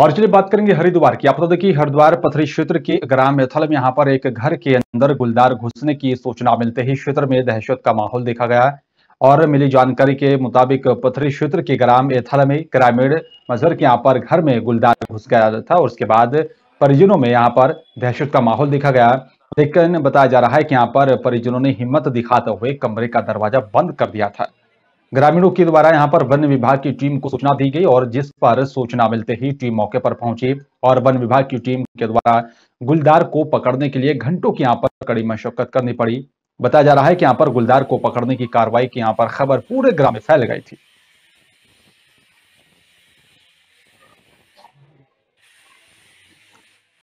और चलिए बात करेंगे हरिद्वार की आप बता दें हरिद्वार पथरी क्षेत्र के ग्राम एथल में यहाँ पर एक घर के अंदर गुलदार घुसने की सूचना मिलते ही क्षेत्र में दहशत का माहौल देखा गया और मिली जानकारी के मुताबिक पथरी क्षेत्र के ग्राम एथल में ग्रामीण मजहर के यहाँ पर घर में गुलदार घुस गया था और उसके बाद परिजनों में यहाँ पर दहशत का माहौल देखा गया लेकिन बताया जा रहा है कि यहाँ पर परिजनों ने हिम्मत दिखाते हुए कमरे का दरवाजा बंद कर दिया था ग्रामीणों के द्वारा यहां पर वन विभाग की टीम को सूचना दी गई और जिस पर सूचना मिलते ही टीम मौके पर पहुंची और वन विभाग की टीम के द्वारा गुलदार को पकड़ने के लिए घंटों की यहां पर कड़ी मशक्कत करनी पड़ी बताया जा रहा है कि यहाँ पर गुलदार को पकड़ने की कार्रवाई की यहाँ पर खबर पूरे ग्राम में फैल गई थी